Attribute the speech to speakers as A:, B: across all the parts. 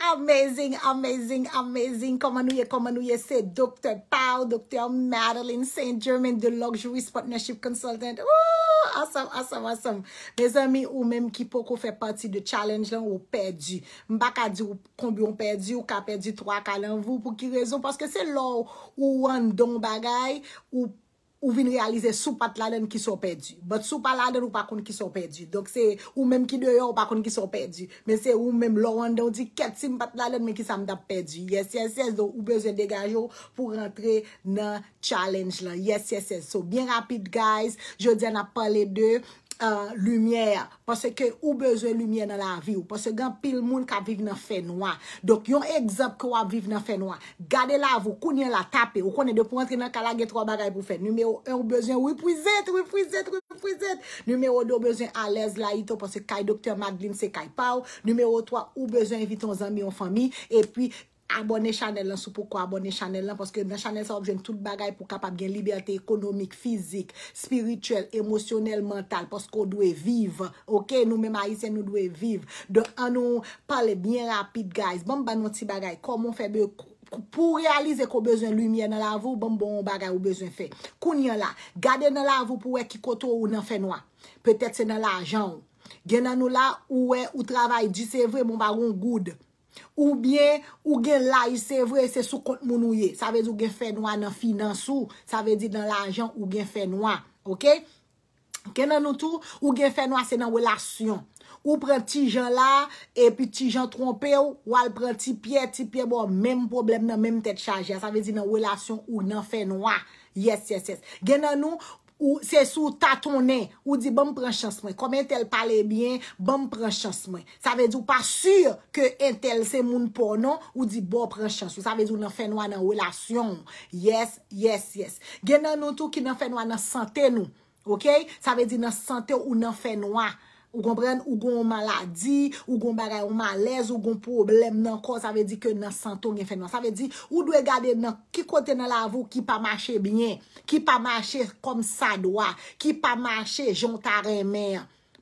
A: Amazing, amazing, amazing, komanouye, komanouye, se Dr. Pau, Dr. Madeline St. Germain, the luxury sponsorship consultant, ouh, asam, asam, asam, me zami ou menm ki pokou fe pati de challenge lan ou pedi, mba kadi ou kombyon pedi ou ka pedi 3 kalan vou pou ki rezon, paske se lou ou wan don bagay, ou pedi, Ou vin realize sou pat laden ki sou pedi. But sou pat laden ou pa koun ki sou pedi. Donk se ou menm ki deyo ou pa koun ki sou pedi. Men se ou menm lor an don di ket sim pat laden menm ki sa mdap pedi. Yes, yes, yes. Donk ou beze degajo pou rentre nan challenge la. Yes, yes, yes. So, bien rapide guys. Je di an ap pale dey. Euh, lumièr, pasè ke ou bejè lumiè nan la viw, pasè gen pil moun ka viv nan fè noua, dok yon egzab kwa viv nan fè noua, gade la avou, koun yon la tape, ou konen de pou antre nan kalage, 3 bagay pou fè, numèro 1, ou bejè, ou pou zèt, ou pou zèt, ou pou zèt, numèro 2, ou bejè, alèz la ito, pasè kaj doktè maglin se kaj pa ou, numèro 3, ou bejè, invite yon zambi yon fami, epi, Abone chanel lan sou pou kwa abone chanel lan Poske nan chanel sa objen tout bagay pou kapap gen Liberté ekonomik, fizik, spirituel, emosyonel, mental Poske ou dwe vive, ok? Nou mèm a isen nou dwe vive De an nou pale bie rapit guys Bon banon ti bagay, komon febe Pou realize kou bezon lumiye nan la avou Bon bon bagay ou bezon fe Koun yon la, gade nan la avou pou we ki koto ou nan fe noa Petet se nan la a jan Gen nan nou la ou we ou travay Di se vre mon bagon goud Ou bien, ou gen la, i se vwe, se sou kont moun ou ye. Sa ve di ou gen fè nou an an finansou. Sa ve di nan l'anjan ou gen fè nou an. Ok? Gen nan nou tou, ou gen fè nou an se nan wèlasyon. Ou pren ti jan la, e pi ti jan trompe ou, ou al pren ti pye, ti pye bo, menm problem nan menm tèt chanje. Sa ve di nan wèlasyon ou nan fè nou an. Yes, yes, yes. Gen nan nou... Ou se sou tatounen, ou di bom prechansman. Komen tel pale bien, bom prechansman. Sa ve di ou pa sur ke entel se moun ponon, ou di bo prechansman. Sa ve di ou nan fè nou an an wèlasyon. Yes, yes, yes. Gen nan nou tou ki nan fè nou an nan sante nou. Ok? Sa ve di nan sante ou nan fè nou an. Ou gon pren, ou gon maladi, ou gon bagayon malez, ou gon problem nan kon, sa ve di ke nan santo gen fè noua. Sa ve di, ou dwe gade nan ki kote nan lavo ki pa mache bine, ki pa mache kom sa doa, ki pa mache jontare mè.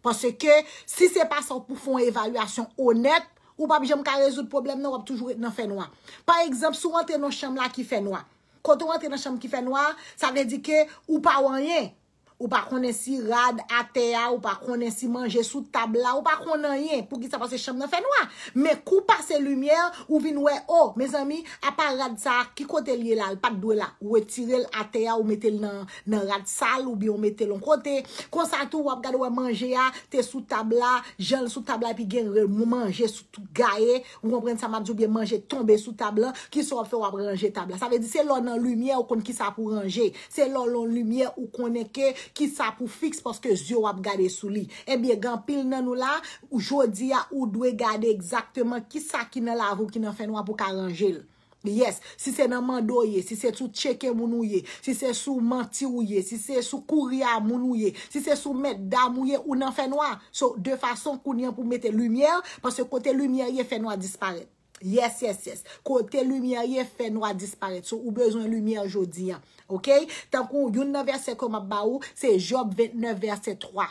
A: Pase ke, si se pa sa pou fon evalüasyon onet, ou pa bijem ka rezout problem nan, wap toujou et nan fè noua. Par exemple, sou wante nan chanm la ki fè noua. Kote wante nan chanm ki fè noua, sa ve di ke, ou pa wanyen. Ou pa konensi rad atea, ou pa konensi manje sou tabla, ou pa konen yen. Pou ki sa pa se chanm nan fenwa. Me kou pa se lumiè, ou vinwe, oh, me zami, a pa rad sa, ki kote liye la, l pak dwe la. Ou e tirel atea, ou metel nan rad sal, ou bi ou metel lon kote. Kon sa tou wap gade wap manje ya, te sou tabla, jenl sou tabla, pi genre mou manje sou tout gae. Ou kon pren sa map zou bi manje tombe sou tabla, ki so wap fe wap ranje tabla. Sa ve di se lon nan lumiè ou konen ki sa pou ranje. Se lon lon lumiè ou konen ke... Kisa pou fiks paske zyo wap gade sou li. Ebyen, gan pil nan nou la, ou jodi ya ou dwe gade ekzakteman kisa ki nan la avou ki nan fè nou apou karanjil. Yes, si se nan mando ye, si se sou tcheke moun ou ye, si se sou manti ou ye, si se sou kouria moun ou ye, si se sou met dam ou ye ou nan fè nou a. So, de fason koun yan pou mette lumièr, paske kote lumièr ye fè nou a disparete. Yes, yes, yes. Kote lumiye, ye fe nou a disparete. So, ou bezon lumiye anjou diyan. Ok? Tankou, yon nan verse koma ba ou, se Job 29, verse 3.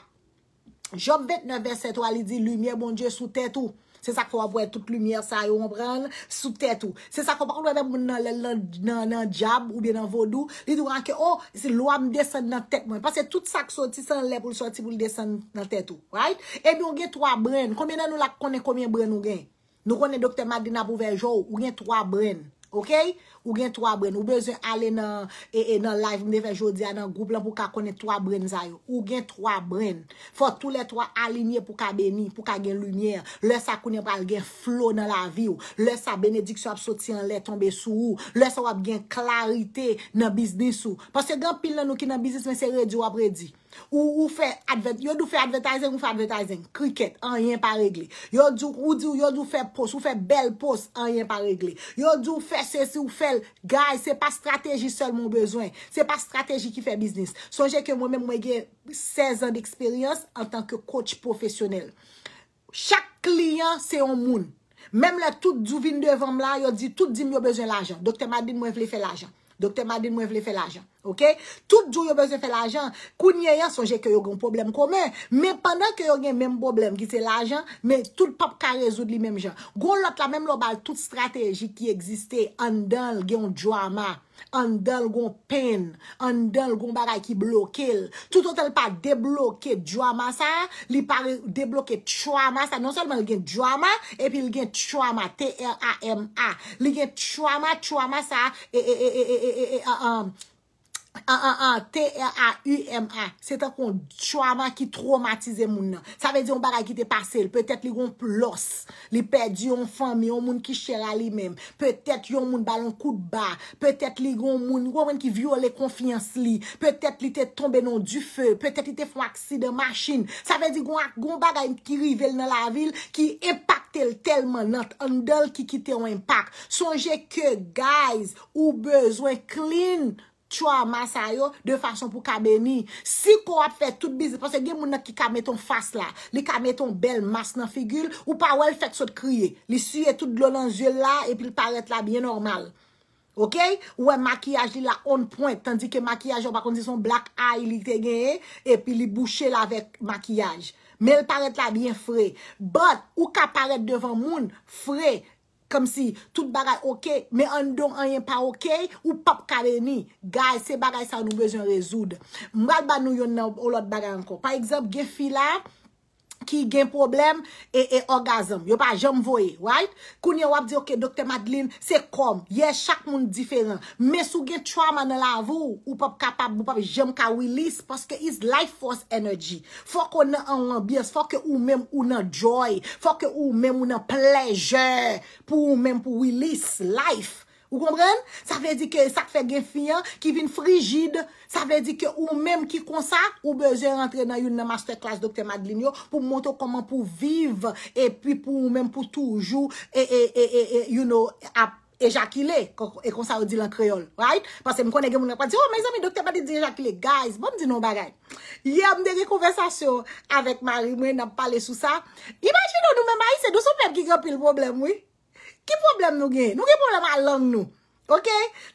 A: Job 29, verse 3, li di, lumiye, bon dje, sou tèt ou. Se sa kwa avwè tout lumiye sa yon bran, sou tèt ou. Se sa kwa avwè tout lumiye sa yon bran, sou tèt ou. Li dwen anke, oh, si lua m de san nan tèt mwen. Pase tout sa ksoti san lè pou l'soti pou l'desan nan tèt ou. Right? Ebi ou gen 3 bran. Komenan nou la konen komen bran ou gen? Ok? Nou konen Dr. Magdina Bouvejou ou gen 3 ben, ok? Ou gen 3 bren. Ou bezen ale nan ee nan live mde fe jodi an nan grouple pou ka konen 3 bren zayou. Ou gen 3 bren. Fwa tout le 3 alinye pou ka beni, pou ka gen lunyer. Lesa konen pal gen flow nan la vi ou. Lesa benedik sou ap soti an le tombe sou ou. Lesa wap gen klarite nan bisnis ou. Pase gen pil nan nou ki nan bisnis men se redi wap redi. Ou ou fe, yo du fe advertising, ou fe advertising. Kriket, an yen pa regle. Yo du, ou di, yo du fe post, ou fe bel post, an yen pa regle. Yo du fe se si ou fe Guy, se pa strategi sel mon bezwen Se pa strategi ki fe biznis Sonje ke mwen men mwen gen 16 an de eksperyans An tanke kouch profesyonel Chak kliyan se yon moun Mem la tout duvin devan mla Yon di tout di mwen yo bezwen la ajan Dokte madin mwen vle fe la ajan Dokte madin mwen vle fe la ajan Ok? Tout djou yo beze fe la jan, kou nye yan sonje ke yo gen problem kome. Men, pandan ke yo gen menm problem ki se la jan, men tout pop ka rezoud li menm jan. Gon lot la menm lo bal tout strategi ki egziste, an denl gen djouama, an denl gen pen, an denl gen baray ki blokil. Tout otel pa debloke djouama sa, li pari debloke djouama sa, non selman li gen djouama, epi li gen djouama, T-R-A-M-A. Li gen djouama, djouama sa, e-e-e-e-e-e-e-e-e-e-e-e-e-e-e-e-e- A, a, a, T, R, A, U, M, A. Se te kon choua man ki traumatize moun nan. Sa ve di yon bagay ki te pase. Pe tet li yon plos. Li perdi yon fami, yon moun ki chela li mem. Pe tet yon moun balon kout ba. Pe tet li yon moun, yon moun ki viole konfians li. Pe tet li te tombe nan du fe. Pe tet li te fwak si de machin. Sa ve di yon bagay ki rivel nan la vil. Ki impactel telman nan. An del ki kite yon impact. Sonje ke, guys, ou bezwen klini. Chou a mas a yo de fason pou kabe ni. Si kou ap fè tout bizi. Pase gen moun nan ki kame ton fase la. Li kame ton bel mas nan figil. Ou pa wèl fèk sot kriye. Li suye tout glou nan zye la. E pi li paret la bie normal. Ou wè makiyaj li la on point. Tandikè makiyaj yo pa kondison black eye li te genye. E pi li bouchè la vek makiyaj. Me li paret la bie frè. But ou ka paret devan moun frè. Kom si, tout bagay okey, me an don an yen pa okey, ou pap kare ni. Guys, se bagay sa nou bejan rezoud. Mwal ba nou yon nan ou lot bagay anko. Par exemple, ge fila, ki gen problem, e e orgazm. Yo pa jem voye, right? Kounye wap di yo ke Dr. Madeline, se kom. Ye, chak moun diferent. Me sou gen trauma nan la avou, ou pap kapab, ou pap jem ka willis, paske is life force energy. Fok ou nan ambyes, fok ou men ou nan joy, fok ou men ou nan pleasure, pou ou men pou willis life. Ou kompren, sa vle di ke sak fe gen fiyan, ki vin frigid, sa vle di ke ou menm ki konsa, ou beje rentre nan yon masterclass dokte Madeline yo pou mwonto koman pou vive, epi pou ou menm pou toujou, e, e, e, e, you know, a ejakile, e konsa ou di lan kreol, right? Pase mkone gen mwen apwa di, oh, mey zami, dokte Madeline di ejakile, guys, ba mdi nou bagay? Ye amde rekonversasyon avek mari mwen ap pale sou sa, imajino nou menm a yi, se dos ou menm ki grepi l problem, oui? Ki problem nou gen? Nou gen problem a lang nou. Ok?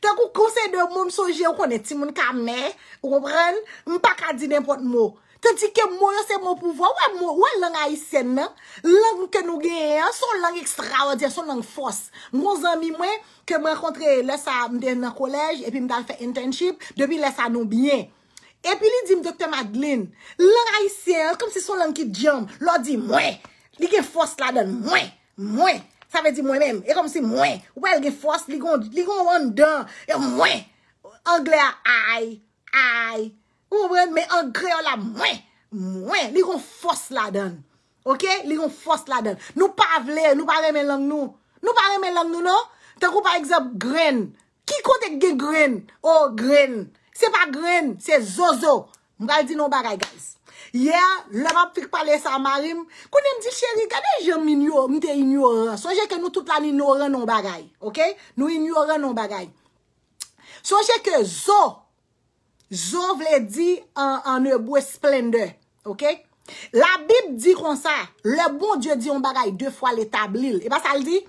A: Te akou konsey de moun soje ou konen timoun ka mè, ou kompren, mpa ka di nèmpot mò. Te di ke mò yo se moun pouvo. Wè lang haisyen nan? Lang nou ke nou gen, son lang ekstraordien, son lang fos. Moun zami mwen, ke mwen kontre lè sa mden nan kolej, epi mda fè internship, depi lè sa nou biyen. Epi li di m Dr. Madeline, lang haisyen, kom si son lang ki djamb, lò di mwen, li gen fos la den, mwen, mwen. Sa ve di mwen menm. E kom si mwen. Ou pa elge fos ligon. Ligon ou an dan. E mwen. Angle a ay. Ay. Ou mwen. Me angre ou la mwen. Mwen. Ligon fos la dan. Ok. Ligon fos la dan. Nou pa vle. Nou pa reme lang nou. Nou pa reme lang nou nou. Te kou pa eksep gren. Ki kote gen gren. Ou gren. Se pa gren. Se zozo. Mwen al di nou bagay guys. Ye, le map fik pale samarim. Kounen di cheri, kade jem mi te inyoran? Soje ke nou tout la ni inyoran nou bagay. Ok? Nou inyoran nou bagay. Soje ke zo, zo vle di an e bwe splende. Ok? La bib di kon sa, le bon dje di nou bagay, de fwa le tablil. E basa li di,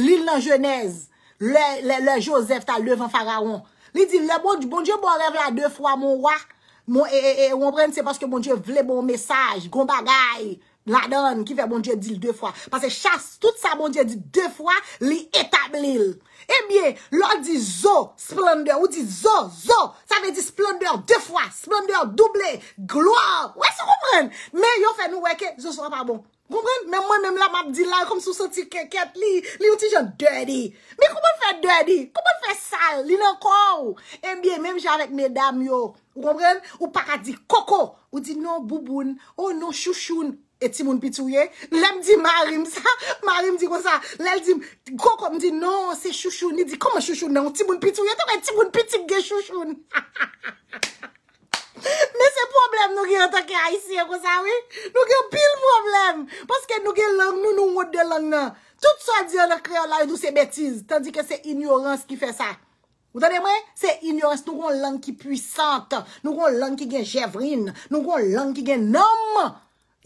A: li nan jenez, le josef ta lev an faraon. Li di, le bon dje bon rev la de fwa moun wak, Mon, e, e, e, wopren, se paske mon die vle bon mesaj, gom bagay, la don, ki ve mon die dil de fwa, pase chas tout sa, mon die di de fwa, li etablil. E eh bie, lor di zo, splendor, ou di zo, zo, sa ve di splendor, de fwa, splendor, doble, glo, wè se wopren, me yo fe nou weke, zo swa pa bon. Ou kompren, men mwen men la map di la komp sou so tikeket li, li ou ti jen dirty. Men koumen fe dirty, koumen fe sal, li nan kou. En biye, menm jen avèk me dam yo. Ou kompren, ou pakat di koko, ou di nou buboun, ou oh, nou chouchoun, e timoun pitouye. Lem di marim sa, marim di kon sa, lel di, koko mdi nou se chouchoun, ni di koma chouchoun nou, timoun pitouye, touk e timoun pitik ge chouchoun. Mè se problem nou gen yon tanke Aisyen kwa sa, wè? Nou gen bil problem. Paske nou gen lang nou nou wote de lang nan. Tout sa di an lè kre yon la yon dou se betiz. Tandikè se ignorans ki fè sa. Wotanè mwen? Se ignorans nou gen yon lang ki pwisante. Nou gen yon lang ki gen chevrine. Nou gen yon lang ki gen nom.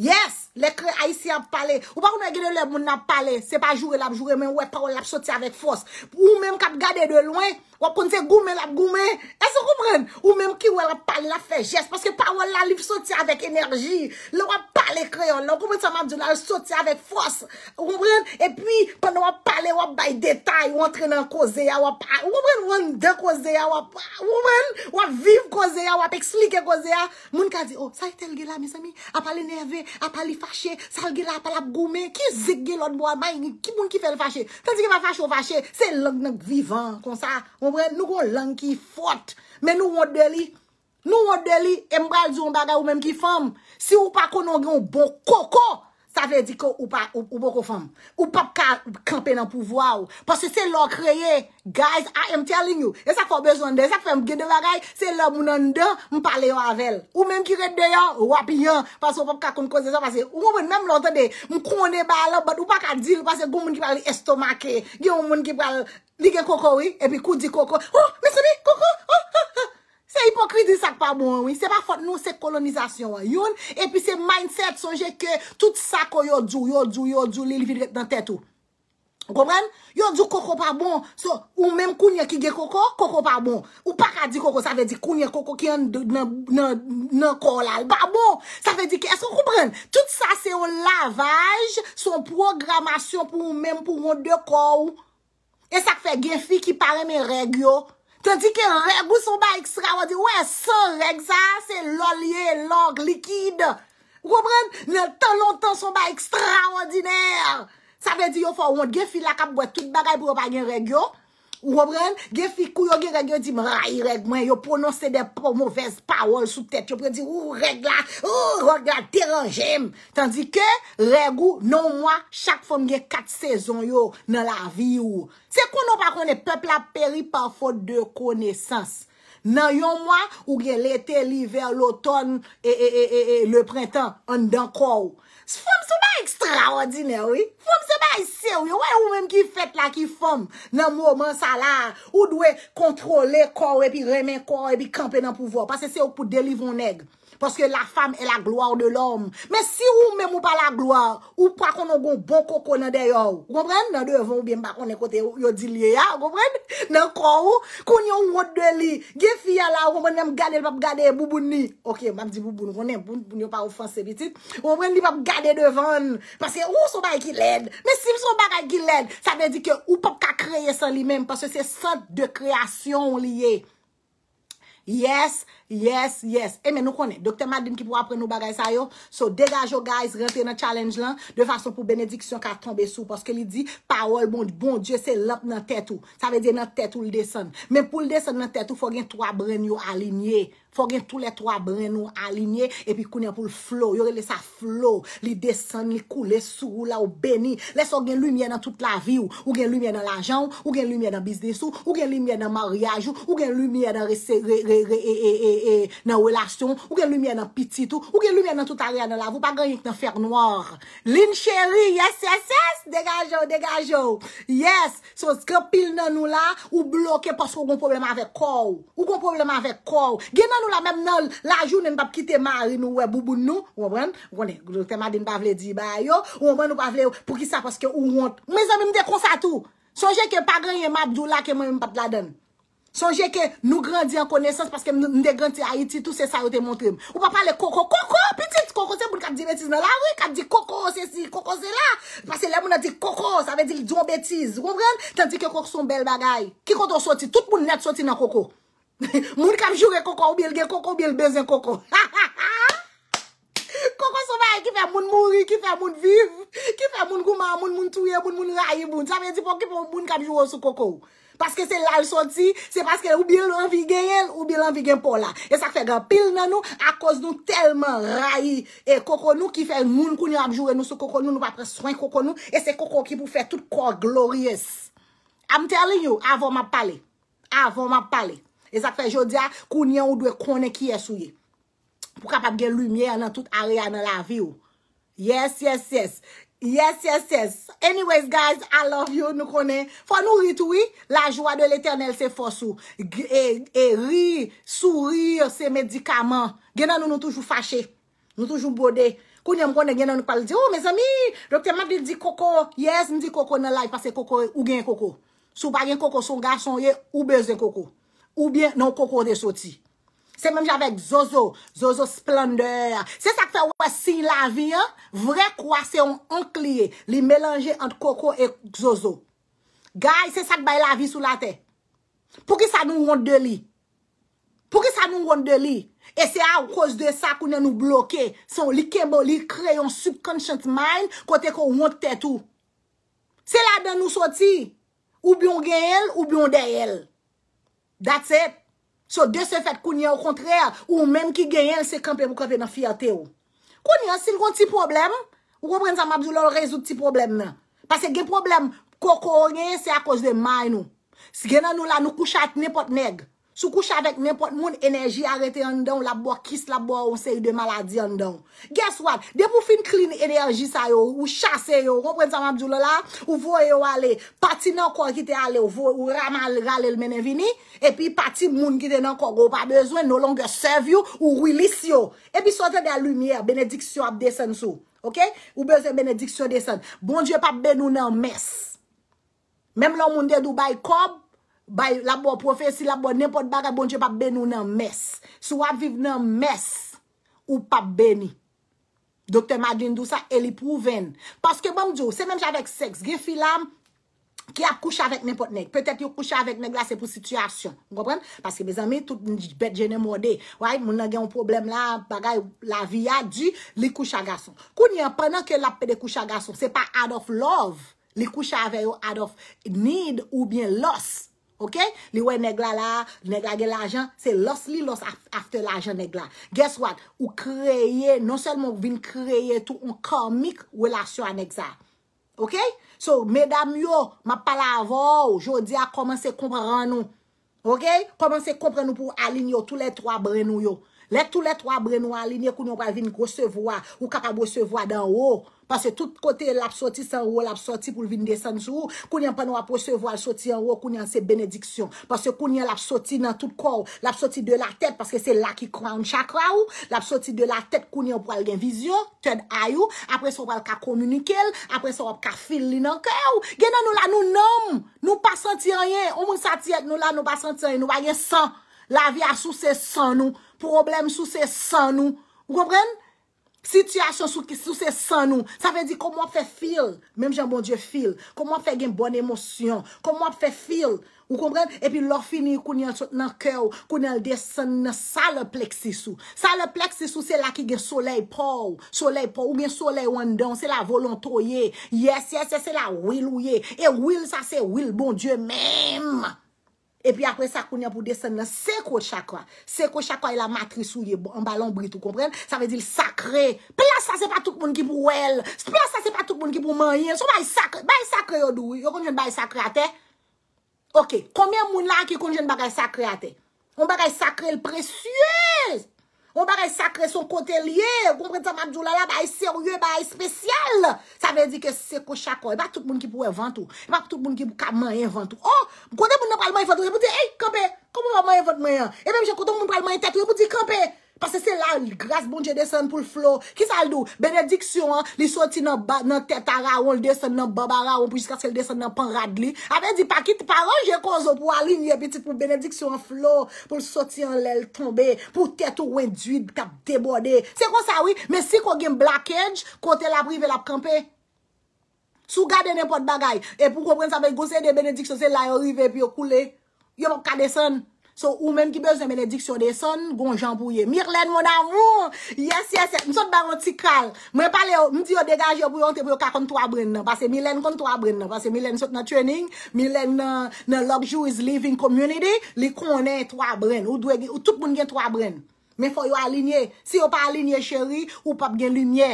A: Yes! Lè kre Aisyen pale. Ou pa wè nou gen yon lang moun ap pale. Se pa jure lab jure men. Ou e pa wè lab soti avèk fos. Ou mèm kap gade de loin. Wap ponte goumen ap goumen. E se rupren? Ou menm ki wè la pale la fejes. Paske pa wè la liv soti avèk enerji. Le wap pale kreyon lò. Koumen sa mamdou la soti avèk fòs. Rupren? E pi pwè nan wap pale wap bay detay. Wap tre nan koze ya. Rupren? Wap de koze ya. Rupren? Wap viv koze ya. Wap eksplike koze ya. Moun ka di. Oh, sa yè tel gè la misami? A pale nève. A pale fache. Sa lè gè la pale ap goumen. Ki zè gè lòd mwa? May ni mwen, nou kon lang ki fote. Men nou wot deli, nou wot deli, embral zon baga ou menm ki fam. Si ou pa konon gen ou bon koko, ta ved di ko ou pa oum oum oum oum pou fwam. Oum pop ka krepè nan pou vwa oum. Paswe se lò kreye, guys, I am telling you, e sa fwo bezwande, e sa fwo mbe gede wagay, se lò moun an de, mwen pale yo avel. Ou menm ki re dè yo, wapiyon, paswe oum pop kakoun konse sa pase. Oum mwen menm lò tè de, mwen k reson de ba lò, mais oum pa ka di lò, paswe goun moun ki pale estomake, goun moun ki pale, li gen koko wi, epi koud di koko, oh, mè se bi, koko, oh, oh, oh. Se hipokrit di sak pa bon, se pa fote nou se kolonizasyon. Yon, epi se mindset, sonje ke tout sa ko yon djou, yon djou, yon djou, li li vidret nan tèt ou. Yon kompren? Yon djou koko pa bon, so ou menm kounye ki ge koko, koko pa bon. Ou pakadi koko, sa ve di kounye koko ki yon nan kolal. Ba bon, sa ve di ke, esko kompren? Tout sa se ou lavaj, son programasyon pou ou menm pou yon dekou. E sak fe ge fi ki pare men reg yo. Se di ke regou somba ekstraordine, wè, se reg za, se lolye, lor, likide. Wè brem, lè tan lontan somba ekstraordine. Sa vè di yo fò, wè gen filak ap wè tout bagay pou wè bagen reg yo. Ou wapren, ge fikou yo ge regye di, mra, iregmen, yo prononse de pou mouvez, pawol sou ptet, yo pre di, ou regla, ou regla, deranjem. Tandike, regou, non mwa, chak fom ge kat sezon yo, nan la vi yo. Se konon pa konen, pepla peri pa fote de konesans. Nan yon mwa, ou ge lete, liver, loton, e, e, e, e, e, le printan, an dan kwa yo. S fom se ba ekstrawadine, oui? Fom se ba ekstrawadine, oui? Yoy ou men ki fèt la ki fòm nan mòman salar ou dwe kontrole kòwe pi remen kòwe pi kampe nan pouvo. Pase se ou pou delivon neg. Paske la fam e la gloa ou de l'om. Me si ou mem ou pa la gloa, ou pra konon go bon kokona de yo. Gomen, nan de evan ou bie mba konen kote yo, yo di liye ya, gomen, nan kwa ou, konyon wot de li. Ge fia la, ou mwenem gade, lopap gade, boubouni. Ok, mbap di boubouni, mwenem, mbouni ou pa ou franse bitit, ou mwenem li lopap gade devan. Paske ou sou bagay ki led, me si sou bagay ki led, sa mwen di ke ou pop ka kreye san li men, paske se sant de kreasyon liye. Yes, yes. Yes, yes E eh, men nou konen Dokte Madin ki pou apren nou bagay sa yo So degaj yo guys rente nan challenge lan De fason pou benediksyon ka tombe sou Poske li di Parol bon di Bon diye se lop nan tetou Sa ve di nan tetou li desen Men pou li desen nan tetou Fò gen 3 bren yo alinye Fò gen tout le 3 bren yo alinye E pi kounen pou l flow Yo re lesa flow Li desen Li koule sou La ou beni Leso gen lumye nan tout la vi ou Ou gen lumye nan la jan Ou gen lumye nan bis de sou Ou gen lumye nan mariage ou Ou gen lumye nan rese Re, re, re, e, e E, e, nan welasyon, ou gen lumiye nan piti tou, ou gen lumiye nan tout a riyan nan lav, ou pa ganyen nan fer noir. Lin cheri, yes, yes, yes, degajo, degajo, yes, so skrepil nan nou la, ou bloke pasko ou kon probleme avek kou, ou kon probleme avek kou. Gen nan nou la menm nol, la jounen pap kite mari nou, ou e buboun nou, ou obwen, ou obwen, temad in bavle di bayo, ou obwen nou bavle pou ki sa paske ou wont. Me zanmim dekonsa tou, soje ke pa ganyen map djou la ke mwen mpap la den. Sonje ke nou grandi an konesans paske mde granti Haiti, tout se sa yo te montrem. Ou pa pale koko, koko, pitit, koko se moun kap di betiz nan la, wè, kap di koko se si, koko se la, passe le moun a di koko, sa ve di diyon betiz, konpren, tan di ke koko son bel bagay. Ki konton soti, tout moun net soti nan koko. Moun kap jure koko, oubyel gen koko, oubyel benzen koko. Ha ha ha! Ki fè moun mouri, ki fè moun viv, ki fè moun gouman, moun moun touye, moun moun rayi moun. Sa vè di pou ki pou moun kabjou ou sou koko ou. Paske se lal soti, se paske ou bilan vigen yel, ou bilan vigen pou la. E sa fè gampil nan nou, akos nou telman rayi. E koko nou ki fè moun koun yo abjou enou sou koko nou, nou pa pre swen koko nou. E se koko ki pou fè tout kor gloryes. I'm telling you, avon ma pale. Avon ma pale. E sa fè jodia koun yo ou dwe konen ki esou ye. pou kapap gen lumye anan tout a re anan la vi ou. Yes, yes, yes. Yes, yes, yes. Anyways, guys, I love you, nou konen. Fwa nou ritoui, la jwa de l'Eternel se fosou. E, e ri, souri, se medikaman. Genan nou nou toujou fache. Nou toujou bode. Kounen mkone genan nou kwa li di, oh, mez ami, dopte magdi di koko. Yes, mdi koko nan la, pase koko ou gen koko. Sou bagen koko, sou gason ye, ou bezen koko. Ou bien, nou koko de soti. Se menm javek zozo, zozo splendeur. Se sak fè wè si la vi, vre kwa se yon anklie li melange ant koko ek zozo. Gaj, se sak bay la vi sou la te. Pou ki sa nou wonde de li? Pou ki sa nou wonde de li? E se a wòs de sa kounen nou bloke. Se yon li kembo, li kre yon subconscient mind kote kon wonde te tou. Se la den nou soti, oubyon gen el, oubyon de el. That's it. So de se fèt kounye ou kontrè ou mèm ki genye lese kampe mou ka vè nan fiyate ou. Kounye, sil kon ti problem, ou kon pren zan mabzou lò lò rezout ti problem nan. Pase gen problem, koko ou genye se akos de may nou. Se genye nou la nou kouchat nipot neg. Sou kou chadek nepot moun enerji arete yon don, la bwa kis, la bwa ou se yon de maladi yon don. Guess what? De pou fin klin enerji sa yo, ou chase yo, ou pren sa mabjoulo la, ou vo yo ale, pati nan kou ki te ale, ou ramal rale l menen vini, epi pati moun ki te nan kou, ou pa bezwen, nou lon ke serve yo, ou rwilis yo. Epi sote de a lumiè, benediksyo ap desen sou. Ok? Ou bezwen benediksyo desen. Bon diep ap benou nan mes. Mem lon moun de Dubai korb, La bo profesi, la bo nepot bagay bonje pap beni ou nan mes. Sou ap viv nan mes ou pap beni. Dokte Madrin dousa, el ipouven. Paske bonjou, se menj avèk seks. Gen filam, ki ap kouch avèk nepot nek. Petèt yo kouch avèk nek la sepou situasyon. Gopren? Paske bezami, tout bet jenè mwode. Ouay, moun nan gen yon problem la bagay, la viya di, li kouch agason. Koun yon penan ke lap pe de kouch agason. Se pa out of love, li kouch avè yo out of need ou bien lost. Ok? Li wè negla la, negla gen l'ajan, se los li los afte l'ajan negla. Guess what? Ou kreye, non selman ou vin kreye tou un karmik wèlasyon anekza. Ok? So, medam yo, ma pala avou, jodi a komanse kompran nou. Ok? Komanse kompran nou pou alinyo tou le 3 brenou yo. Let tou le 3 brenou alinyo koun yo pa vin kosevoa ou kapabosevoa dan ou. Pase tout kote l ap soti san ou, l ap soti pou l vinde san sou, kounen pa nou ap posevo al soti an ou, kounen se benediksyon. Pase kounen l ap soti nan tout kou, l ap soti de la tet, paske se la ki kran chakra ou, l ap soti de la tet kounen pou al gen vizyon, ten ayou, apre se wap al ka komunike el, apre se wap ka fil li nan kou. Genan nou la nou nom, nou pa soti an yen, ou moun sati ek nou la nou pa soti an yen, nou pa gen san. La vi a sou se san nou, problem sou se san nou. Wopren? Sityasyon sou se san nou, sa fe di komon fe fil, mem jan bon die fil, komon fe gen bon emosyon, komon fe fil, ou komren, epi lor fini kounen sot nan kèw, kounen de san nan sa le pleksisou. Sa le pleksisou se la ki gen solei pou, solei pou, ou gen solei wan don, se la volontoye, yes, yes, yes, se la will ou ye, e will sa se will bon die menm. E pi apre sakoun ya pou desen nan seko chakwa. Seko chakwa e la matris ou ye en balon brit ou kompren. Sa ve di l sakre. Plas sa se pa tout moun ki pou wel. Plas sa se pa tout moun ki pou manyen. So bay sakre. Bay sakre yo dou. Yo konjen bay sakre ate. Ok. Komiye moun la ki konjen bagay sakre ate? Moun bagay sakre l presyez. Mwen ba re sakre son kote liye. Kompreta ma djou lala ba e serye, ba e spesyal. Sa ve di ke seko chakon. E ba tout moun ki pou e vantou. E ba tout moun ki pou ka manye vantou. Oh! Mwen kote moun nan pral manye vantou. E mwen di, e kope, komon manye vantou manye? E mwen jen kote moun pral manye tetou. E mwen di, kope. Bon Pase se la, l'gras bon jè desen pou l'flo. Ki sa l'dou? Benediksyon, li soti nan tèt a ra ou, l'desen nan bab a ra ou, pou jiska se l'desen nan pan rad li. Ape di pakit paron, jè konzo pou alin, jè petit pou Benediksyon flou, pou l'soti an lèl tombe, pou tèt ou wenduid kap debode. Se kon sa wè, mè si kon gen black edge, kote la prive la kampè. Sou gade nèpot bagay, e pou kon pren sa vek gose de Benediksyon, se la yon rive pi yo koule. Yo mok ka desen. So ou men ki bezè menè diksyon de son, gon jambouye. Myrlen, mon amou! Yes, yes, yes! Mwen sot bè ronti kal. Mwen pale yo, mwen di yo degaj yo bou yon, te pou yo kakon 3 bren nan. Pase Myrlen kon 3 bren nan. Pase Myrlen sot nan training, Myrlen nan luxury is living community, li konè 3 bren. Ou tout moun gen 3 bren. Men fo yo alinye. Si yo pa alinye chéri, ou pap gen linye.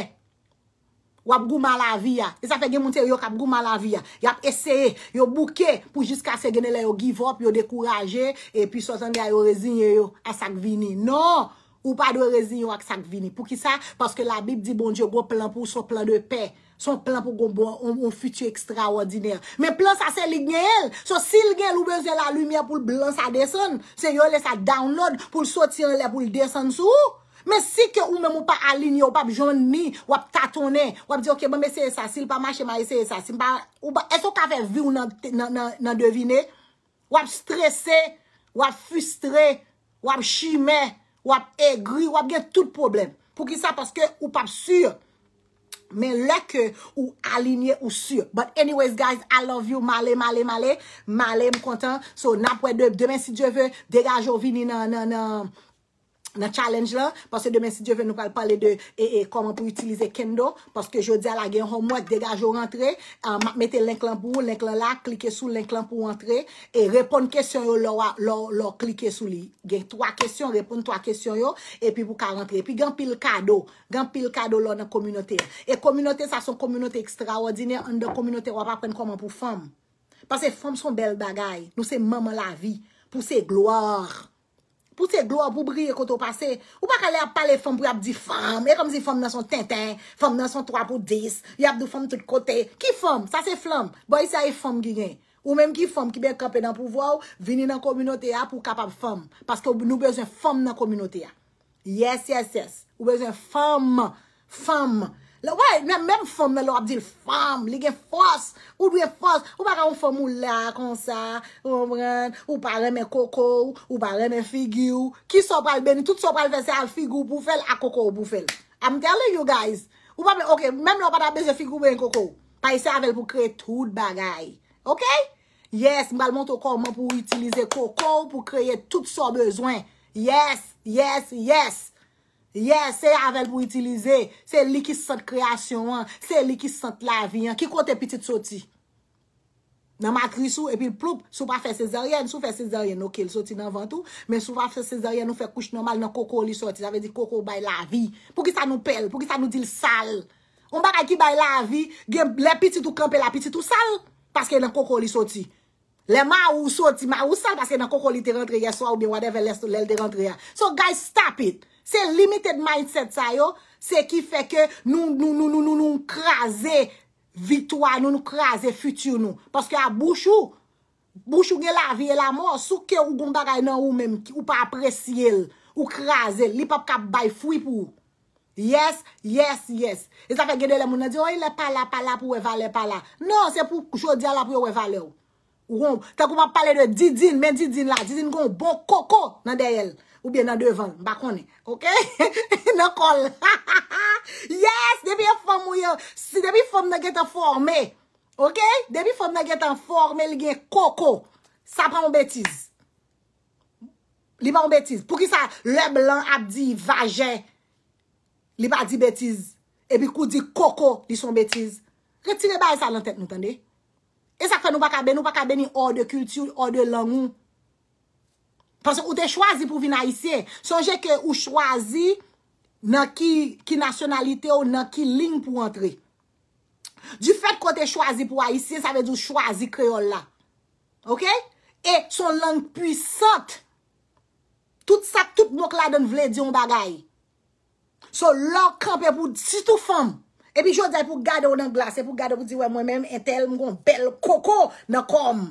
A: Wap gouman la vi ya. E sa fe gen moun te yo kap gouman la vi ya. Yap eseye. Yo bouke pou jiska se gene le yo give up. Yo dekouraje. E pi sotan de a yo rezine yo. A sak vini. Non. Ou pa do rezine yo ak sak vini. Pou ki sa? Paske la bib di bon di yo go plan pou son plan de pe. Son plan pou gombo an future ekstraordinaire. Men plan sa se li gne el. So sil gen loubeze la lumye pou blan sa desen. Se yo le sa download pou sotan le pou desen sou. Men si ke ou men mou pa alinye, ou pa jouni, wap tatone, wap di ok, mwen bon, mwen seye sasil, pa manche maye seye sasil, pa ou pa... Eso ka ve vi ou nan devine, wap stresse, wap fustre, wap chime, wap egru, wap gen tout problem. Pou ki sa, paske ou pa sur, men lek ou alinye ou sur. But anyways guys, I love you, male, male, male, male mkontan. So nap we de, demen si je ve, degaj ou vini nan, nan, nan... nan challenge la, pase demen si Diyo ven nou kal pale de, e, e, koman pou utilize kendo, pase ke jodi ala gen homot, degaj ou rentre, a, euh, mette link lan pou ou, link lan la, klike sou link lan pou rentre, e repon kestyon yo, lo, lo, lo, klike sou li, gen 3 kestyon, repon 3 kestyon yo, e pi pou ka rentre, pi gen pil kado, gen pil kado lo nan komunote, e komunote sa son komunote ekstrawadine, an de komunote wap apen koman pou fom, pase fom son bel bagay, nou se maman la vi, pou se gloar, pou se glo, pou briye koto pase, ou baka le ap pale fom pou yap di fom, e kom si fom nan son tenten, fom nan son 3 pou 10, yap di fom tout kote, ki fom? Sa se flom. Boy, sa e fom genyen. Ou menm ki fom ki ben kapè nan pou vou, vini nan kominote ya pou kapap fom, paske nou bezè fom nan kominote ya. Yes, yes, yes. Ou bezè fom, fom, Lè wè, mè mèm fòm mè lò ap di l'fòm, li gen fòs, ou dwe fòs, ou pa rè mè fòm mou la kon sa, ou pa rè mè koko, ou pa rè mè figyou, ki so pral ben, tout so pral fè se al figyou pou fèl, a koko pou fèl. I'm telling you guys, ou pa mè, ok, mèm lò pat ap beze figyou ben koko, pa isè avèl pou kre tout bagay, ok? Yes, mèm mèm mèm to kòm mèm pou itilize koko, pou kreye tout so bezwen, yes, yes, yes. Yes, se avel pou itilize, se li ki sante kreasyon an, se li ki sante la vi an, ki kote pitit soti. Nan matri sou, epi l ploup, sou pa fe sezeryen, sou fe sezeryen, ok, l soti nan vantou, men sou pa fe sezeryen, nou fe kouch normal, nan koko li soti, zave di koko bay la vi, pou ki sa nou pel, pou ki sa nou dil sal. On baka ki bay la vi, gen le pitit ou kampe la pitit ou sal, paske nan koko li soti. Le ma ou soti, ma ou sal, paske nan koko li te rentre ye, so ou mi, whatever, l el te rentre ya. So guys, stop it. Se limited mindset sa yo, se ki feke nou nou nou nou nou nou nkraze vitwa, nou nou nkraze futu nou. Paske a bouchou, bouchou gen la viye la mò, souke ou gondaray nan ou menm, ou pa apresye el, ou kraze, li pap kap bay fwi pou. Yes, yes, yes. E sa fe gede le mounan di, oye oh, le pala pala pou weva le pala. Non, se pou chou di ala pou weva le ou. Tak ou pa pale de didin, men didin la, didin gon bon koko nan de el. Ou bien nan devan, bakwane. Ok? Non kol. Yes! Depi yon fom ou yon, si depi fom nou getan formé, ok? Depi fom nou getan formé, li gen koko, sa pran ou betiz. Li pran ou betiz. Pou ki sa, le blan ap di vaje, li pa di betiz. E pi kou di koko, di son betiz. Retire bay sa lan tet nou tende. E sa fè nou baka ben, nou baka ben yon or de kultur, or de langoun. Pasou ou te chwazi pou vin a isye, sonje ke ou chwazi nan ki nasyonalite ou nan ki ling pou antre. Du fet kon te chwazi pou a isye, sa ve di ou chwazi kreol la. Ok? E, son lang pwisot, tout sa, tout mok la den vle di yon bagay. So, lor kamp e pou sitou fam. E pi jod zay pou gade ou nan glas, e pou gade ou di we mwen menm etel mkon bel koko nan komm.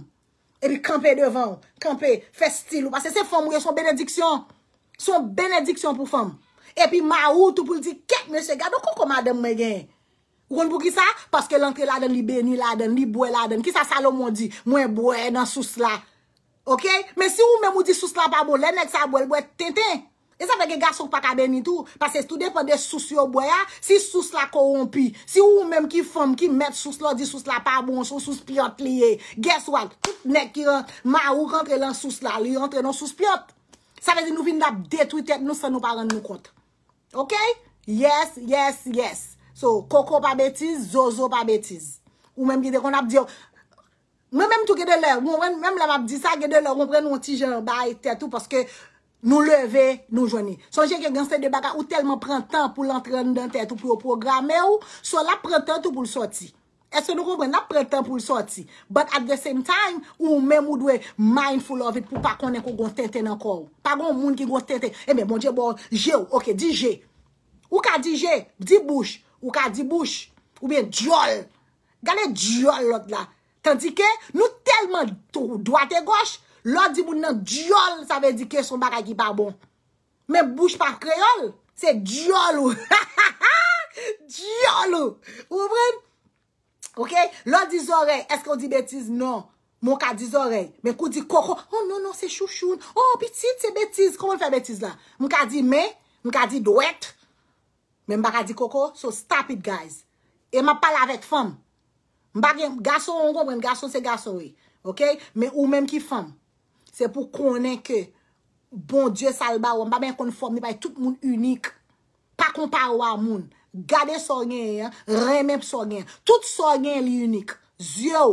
A: E pi kampe devan, kampe, fe stil ou. Pase se fom ou ye son benediksyon. Son benediksyon pou fom. E pi ma ou, tout pou l di, kek mèche, gado kon koma dem mè gen. O kon pou ki sa? Paske lantre la den, li beni la den, li bwe la den. Ki sa salo mwen di, mwen bwe nan sous la. Ok? Men si ou mè mwen di sous la pa bo, lè nek sa bwe, lè bwe ten ten. E sa feke gasok pa kabe ni tou. Pase tou defen de souse yo boyan. Si souse la koronpi. Si ou menm ki fom ki met souse la. Di souse la pa bon. Sou souse piot liye. Guess what? Tout nek ki an. Ma ou rentre lan souse la. Li rentre nan souse piot. Sa vezi nou fin la ap detwitet. Nou sa nou pa rend nou kont. Ok? Yes, yes, yes. So, koko pa betiz. Zozo pa betiz. Ou menm gide kon ap diyo. Menm mèm tou gede lè. Mèm mèm lèm ap di sa gede lè. On pren nou ti gen baye tetou. Paske... Nou leve, nou jwani. Son jè gen gansè de baga ou telman pren tan pou l'antren nan tèt ou pou yo programe ou, son la pren tan tou pou l'soti. E se nou konwen la pren tan pou l'soti. But at the same time, ou men mou dwe mindful of it pou pa konen kon gons tètè nan kò ou. Pa kon moun ki gons tètè. E eh men moun jè bon, bon jè ou, ok, di jè. Ou ka di jè, di bouch. Ou ka di bouch, ou ben djol. Gane djol lòt la. Tandike nou telman doate gòsh, Lò di moun nan diol, sa ve di kesyon baka gipa bon. Men bouj pa kreol, se diol ou. Diyol ou. Ou vren? Ok? Lò di zorey, eske ou di betiz? Non. Mwen ka di zorey. Men kou di koko, oh non, non, se chouchoun. Oh, petit, se betiz. Koman fe betiz la? Mwen ka di men, mwen ka di dwet. Men baka di koko, so stop it guys. Eman pala avet fam. Mwen baka gason ou, mwen gason se gason wey. Ok? Men ou men ki fam. Se pou konen ke, bon, Diyo salba wè, mame kon formi, paye tout moun unik, pa kon parwa moun, gade so gen, re mèm so gen, tout so gen li unik, zyo,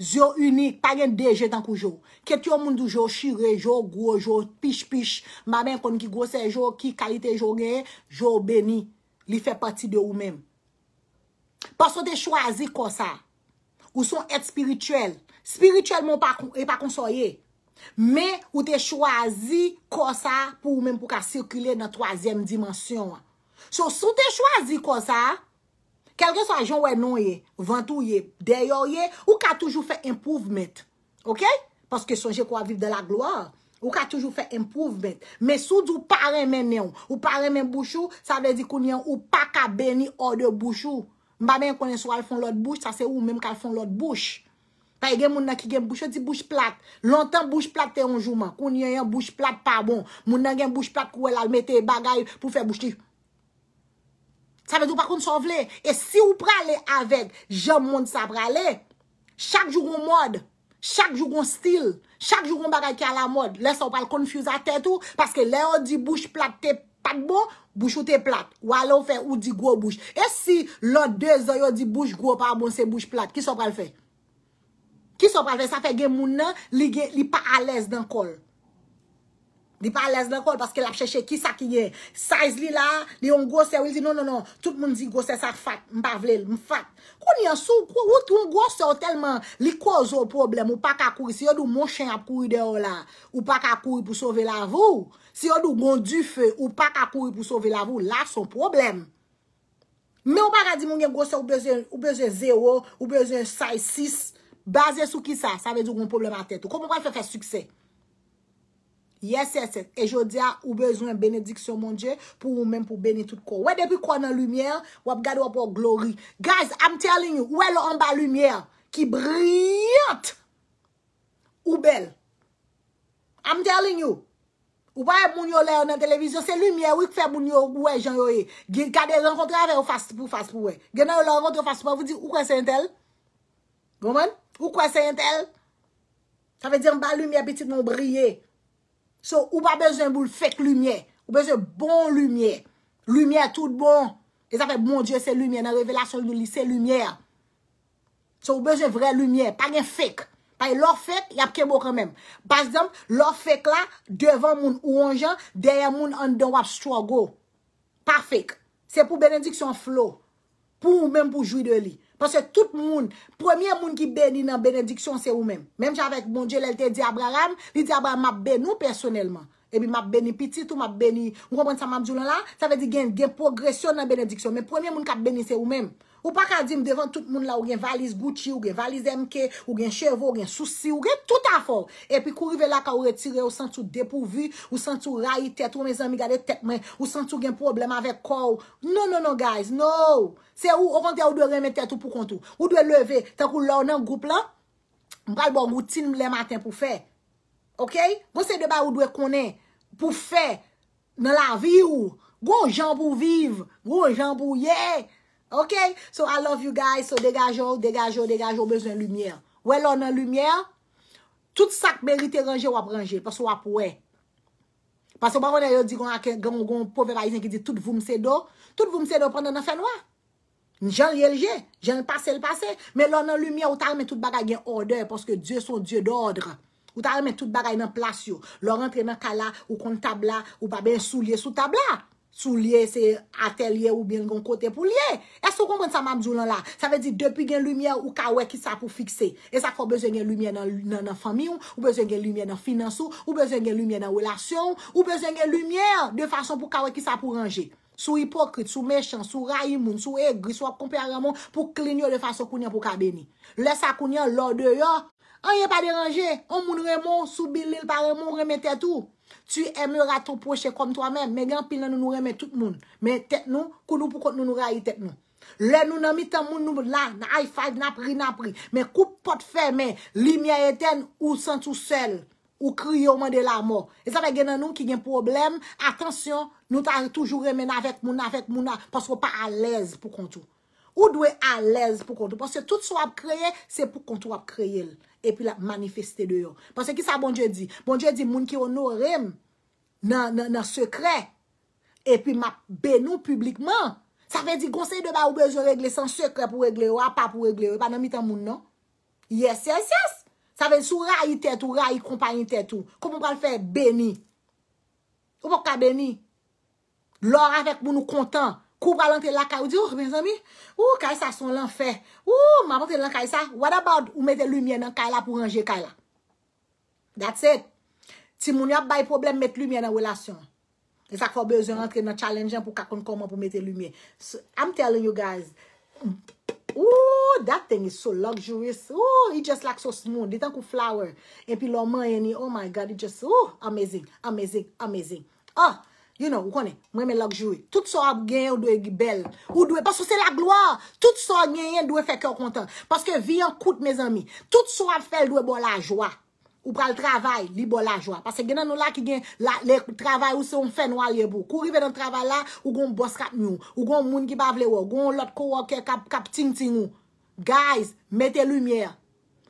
A: zyo unik, pa gen deje tankou zyo, ket yo moun du zyo, shire zyo, gwo zyo, pish pish, mame kon ki gwo se zyo, ki kalite zyo gen, zyo beni, li fe pati de ou mèm. Paso te chwazi kon sa, ou son et spirituel, spirituel moun pa kon, e pa kon so ye, e, Men, ou te chwazi kosa pou ou men pou ka sirkile nan 3èm dimensyon. So, sou te chwazi kosa, kelke sa joun wè non ye, vantou ye, deyo ye, ou ka toujou fè improvement. Ok? Paske sonje kwa viv de la gloa. Ou ka toujou fè improvement. Men, sou di ou pare men neon. Ou pare men bouchou, sa vè di kounen ou pa ka beni ou de bouchou. Mbame yon konen sou al fon lot bouch, sa se ou men kwa al fon lot bouch. Kwa e gen moun nan ki gen bouche ou di bouche plate. Lontan bouche plate te anjouman. Koun yon yon bouche plate pa bon. Moun nan gen bouche plate kou el al mette bagay pou fe bouche ti. Sa me di ou pa kon sou vle. E si ou prale avek, je moun sa prale. Chak jou kon mod. Chak jou kon stil. Chak jou kon bagay ki ala mod. Le sou prale konfuse a te tou. Paske le ou di bouche plate te pat bon, bouche ou te plate. Ou ala ou fe ou di gwo bouche. E si le ou de zoye ou di bouche gwo pa bon se bouche plate. Ki sou prale fe? Ki sou pavle, sa fe gen moun nan, li pa ales dan kol. Li pa ales dan kol, paske la pcheche ki sa ki gen. Saiz li la, li yon gose, wili di non, non, non. Tout moun di gose sa fap, mpavle, mfap. Kou ni an sou, kou yon gose o telman. Li kou zo problem, ou pa kakoui. Si yon dou monshen ap koui de ou la, ou pa kakoui pou sove la vou. Si yon dou gondu fe, ou pa kakoui pou sove la vou. La son problem. Me ou pa kadi moun gen gose, ou bezen zero, ou bezen saiz sis. Baze sou ki sa, sa vezi ou goun problem a tete. Kou mwen fè fè fè suksè. Yes, yes, yes. E jò diya, ou bezwen benediksyon moun dje, pou mwen mèm pou beni tout kò. Wè depi kwa nan lumiè, wè ap gade wè ap wè glori. Guys, I'm telling you, wè lè anba lumiè ki briyat ou bel. I'm telling you. Ou pa e moun yo lè an nan televizyon, se lumiè wè kfe moun yo wè jan yo e. Gade renkontre avè ou faspou, faspou, wè. Gade renkontre ou faspou, wè. Vou di, ou kwen sen tel? Ou kwa se yentel? Sa ve di an ba lumiye petit moun briye. So ou pa bezen bou fèk lumiye. Ou bezen bon lumiye. Lumiye tout bon. E sa fe bon diye se lumiye. Nan revelasyon li se lumiye. So ou bezen vre lumiye. Pa gen fèk. Pa gen lor fèk, yapke moun kwen mèm. Bas dam, lor fèk la, devan moun ouan jan, deyan moun an dewa strogo. Pa fèk. Se pou benedik son flow. Pou mèm pou jwi de li. Parce tout moun, premier moun ki beni nan benediksyon, se ou men. Mem javek moun, je lalte Diabra Ram, li Diabra ma benou personelman. Ebi map beni pitit ou map beni Ou kompon sa mamjou lan la Sa ve di gen progresyon nan benediksyon Men premye moun kap beni se ou men Ou pa ka di m devan tout moun la Ou gen valiz gouti, ou gen valiz mk Ou gen chevo, ou gen souci, ou gen tout anfor E pi kou rive la ka ou retire Ou sentou depouvi, ou sentou rayi tet Ou me zan mi gade tekmen, ou sentou gen problem avek kou Non, non, non guys, no Se ou, ou vant ya ou dwe reme tet ou pou kontou Ou dwe leve, tenk ou la ou nan goup la Mkal bon, ou tin mle maten pou fe Mkal bon, ou tin mle maten pou fe Ok? Gwese de ba ou dwe konen pou fe nan la vi ou. Gwo jan pou viv. Gwo jan pou ye. Ok? So I love you guys. So degajo, degajo, degajo, bezon lumiè. Wè lò nan lumiè, tout sak merite ranje wap ranje. Pas wap wè. Pas wè wè nan yon di gwan akè gwan gwan pou veba yon ki di tout vum sè do. Tout vum sè do pwè nan an fè noua. Njan rielje. Njan pase l'pase. Mè lò nan lumiè ou tan men tout baga gen ode. Paske Diyo son Diyo d'ordre. Ou ta remen tout bagay nan plasyo. Lò rentre nan kala, ou kon tabla, ou pa ben sou liye sou tabla. Sou liye se atelier ou ben kon kote pou liye. E sou kon kon sa mamjou lan la? Sa ve di depi gen lumiè ou kawè ki sa pou fikse. E sa fò bezen gen lumiè nan fami ou, ou bezen gen lumiè nan finansou, ou bezen gen lumiè nan wèlasyon, ou bezen gen lumiè de fason pou kawè ki sa pou ranje. Sou hipokrit, sou mechans, sou rayimoun, sou egris, sou akomperyamoun pou klinyo de fason kounyan pou kabeni. Lè sa kounyan lò de yo. Anye pa deranje, an moun remon, soubil li l paremon, reme tetou. Tu emera tou poche konm to amem, me gen pil nan nou reme tout moun. Me tet nou, kou nou pou kont nou nou rayi tet nou. Le nou nan mi tan moun nou moun la, nan high five, nan pri nan pri. Me koup pot fe men, li mia eten, ou san tou sel. Ou kri yo man de la mor. E zanwe gen nan nou ki gen problem, atensyon, nou ta toujou reme nan vek mouna, vek mouna, paskou pa alèz pou kontou. Ou dwe alèz pou kontou, paskou se tout sou ap kreye, se pou kontou ap kreye lè. E pi la manifeste bon bon de yo. Pansè ki sa bon dje di? Bon dje di moun ki yo nou rem nan sekre. E pi ma benou publikman. Sa fe di gonsey de ba ou bezo regle san sekre pou regle yo. A pa pou regle yo. Ba nan mitan moun nan? Yes, yes, yes. Sa fe sou rayi tetou, rayi kompanyi tetou. Kou moun pa l fe beni. Ou pou ka beni? Lor avèk moun nou kontan. Kou pa lan te lak ka ou di oh, ou, ben zami? Ou, kaj sa son lan fe. Ou, maman te lan kaj sa. What about ou mette lumiye nan kaj la pou anje kaj la? That's it. Ti moun yap bay problem mette lumiye nan wèlasyon. E sak fò bezyon anke nan challenge jan pou kakoun koman pou mette lumiye. I'm telling you guys. Ou, that thing is so luxurious. Ou, it just like so smooth. Dit an kou flower. En pi loman eni, oh my God, it just, ou, amazing, amazing, amazing. Oh! You know, ou konen, mwen men lakjouye. Tout so ap genyen ou dwe gebel. Ou dwe, pasou se la gloa. Tout so ap genyen dwe feke kontan. Paske vi an koute, mez ami. Tout so ap fel dwe bo la jwa. Ou pral travay, li bo la jwa. Pase genen nou la ki gen, le travay ou se ou mfenwa liye bou. Kou rive nan travay la, ou gon bos kap nyon. Ou gon moun ki bavle wo. Gon lot kowoke kap ting tingon. Guys, mette lumièr.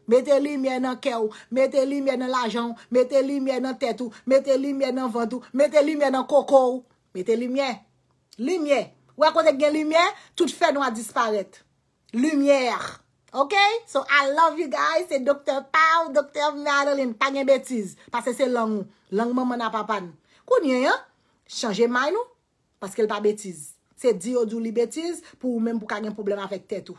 A: Mete limye nan kew, mete limye nan lajan, mete limye nan tetou, mete limye nan vantou, mete limye nan kokou. Mete limye. Limye. Ou e kote gen limye, tout fè nou a disparèt. Limyèr. Ok? So I love you guys. Se Dr. Pau, Dr. Madeline. Panyen betiz. Pase se langman man apapan. Kou nyen yon? Chanje may nou? Pase ke l pa betiz. Se di yo doun li betiz pou mèm pou kanyen problem avèk tetou.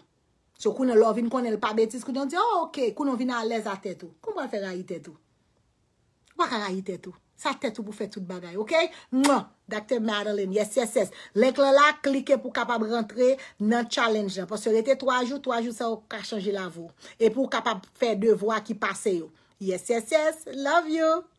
A: So kounen lò vin kounen l pa betis, kounen di, oh, ok, kounen vin a lez a tètou. Kouman fè ray tètou? Wakar ray tètou? Sa tètou pou fè tout bagay, ok? Mwa, Dr. Madeline, yes, yes, yes. Lèk lè la, klike pou kapab rentre nan challenge. Pò se lete 3 jout, 3 jout sa ou ka chanjil avou. E pou kapab fè 2 vwa ki pase yo. Yes, yes, yes, love you!